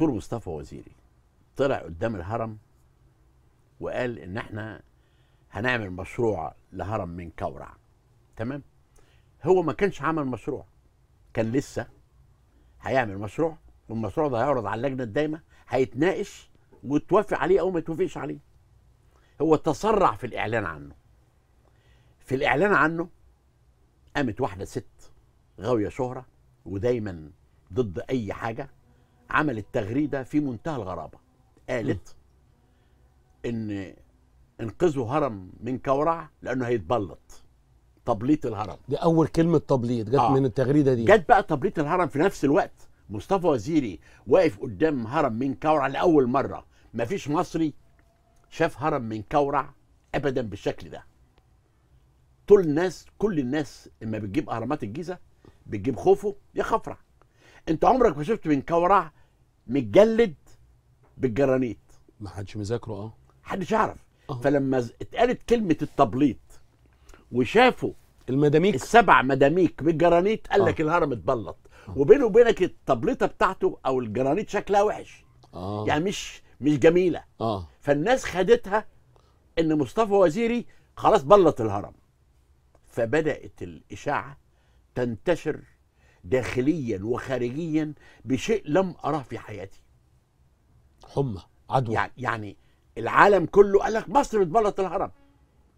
الدكتور مصطفى وزيري طلع قدام الهرم وقال ان احنا هنعمل مشروع لهرم من كورع تمام هو ما كانش عمل مشروع كان لسه هيعمل مشروع والمشروع ده هيعرض على اللجنه الدايمه هيتناقش وتوافق عليه او ما توافقش عليه هو تسرع في الاعلان عنه في الاعلان عنه قامت واحده ست غاويه شهره ودايما ضد اي حاجه عملت تغريده في منتهى الغرابه قالت ان انقذوا هرم من كورع لانه هيتبلط تبليط الهرم دي اول كلمه تبليط جت آه. من التغريده دي جت بقى تبليط الهرم في نفس الوقت مصطفى وزيري واقف قدام هرم من كورع لاول مره مفيش مصري شاف هرم من كورع ابدا بالشكل ده طول الناس كل الناس اما بتجيب اهرامات الجيزه بتجيب خوفه يا خفرع انت عمرك ما شفت من كورع متجلد بالجرانيت ما حدش مذاكره اه حدش يعرف أه. فلما اتقالت كلمه التبليط وشافوا المداميك السبع مداميك بالجرانيت قال لك آه. الهرم اتبلط آه. وبينه وبينك التبليطه بتاعته او الجرانيت شكلها وحش آه. يعني مش مش جميله آه. فالناس خدتها ان مصطفى وزيري خلاص بلط الهرم فبدات الاشاعه تنتشر داخليا وخارجيا بشيء لم أراه في حياتي حمى عدوى يعني, يعني العالم كله قال لك مصر اتبلط الهرم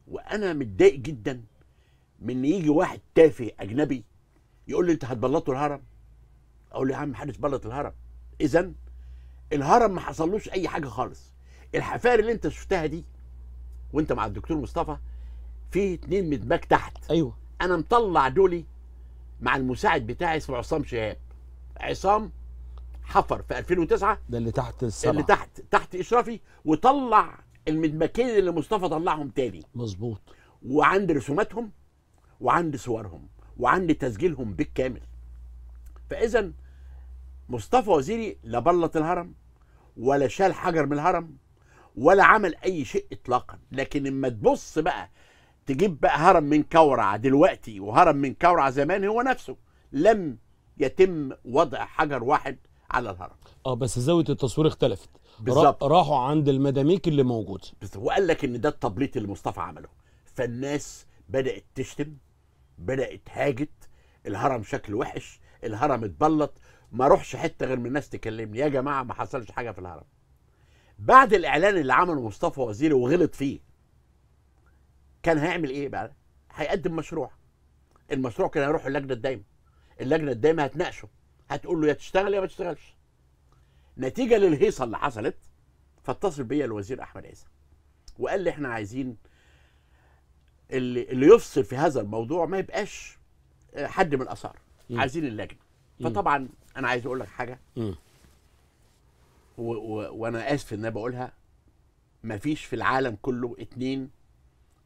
وأنا متضايق جدا من يجي واحد تافه أجنبي يقول لي أنت هتبلطوا الهرم أقول له يا عم حدش بلط الهرم إذا الهرم ما حصلوش أي حاجة خالص الحفار اللي أنت شفتها دي وأنت مع الدكتور مصطفى في اتنين مدماج تحت أيوه أنا مطلع دولي مع المساعد بتاعي اسمه عصام شهاب عصام حفر في 2009 ده اللي تحت السبعة اللي تحت تحت اشرافي وطلع المدمكين اللي مصطفى طلعهم تاني مظبوط وعندي رسوماتهم وعندي صورهم وعندي تسجيلهم بالكامل فاذا مصطفى وزيري لا بلط الهرم ولا شال حجر من الهرم ولا عمل اي شيء اطلاقا لكن لما تبص بقى تجيب بقى هرم من كورع دلوقتي وهرم من كورع زمان هو نفسه لم يتم وضع حجر واحد على الهرم اه بس زاويه التصوير اختلفت بالظبط راحوا عند المداميك اللي موجوده وقال لك ان ده التبليط اللي مصطفى عمله فالناس بدات تشتم بدات هاجت الهرم شكل وحش الهرم اتبلط ما اروحش حته غير من الناس تكلمني يا جماعه ما حصلش حاجه في الهرم بعد الاعلان اللي عمله مصطفى وزيري وغلط فيه كان هيعمل ايه بقى؟ هيقدم مشروع المشروع كان هيروح اللجنه الدايمه اللجنه الدايمه هتناقشه هتقول له يا تشتغل يا ما تشتغلش نتيجه للهيصه اللي حصلت فاتصل بيا الوزير احمد عيسى وقال لي احنا عايزين اللي, اللي يفصل في هذا الموضوع ما يبقاش آه، حد من الاثار عايزين اللجنه فطبعا انا عايز اقول لك حاجه وانا اسف ان انا بقولها مفيش في العالم كله اتنين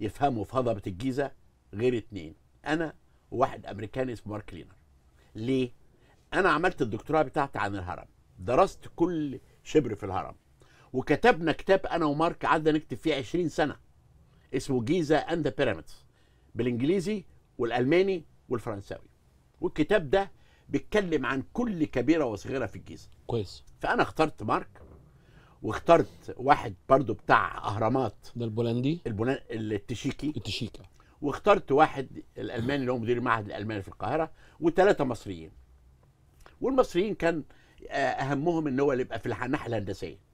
يفهموا في هضبة الجيزة غير اتنين أنا وواحد أمريكاني اسمه مارك لينر ليه؟ أنا عملت الدكتوراه بتاعتي عن الهرم درست كل شبر في الهرم وكتبنا كتاب أنا ومارك قعدنا نكتب فيه 20 سنة اسمه جيزة أند بيراميدز بالإنجليزي والألماني والفرنساوي والكتاب ده بيتكلم عن كل كبيرة وصغيرة في الجيزة كويس فأنا اخترت مارك واخترت واحد برضو بتاع اهرامات ده البولندي البولن... التشيكي التشيكي واخترت واحد الالماني اللي هو مدير المعهد الالماني في القاهره وثلاثه مصريين والمصريين كان آه، اهمهم ان هو اللي يبقى في الناحيه الهندسيه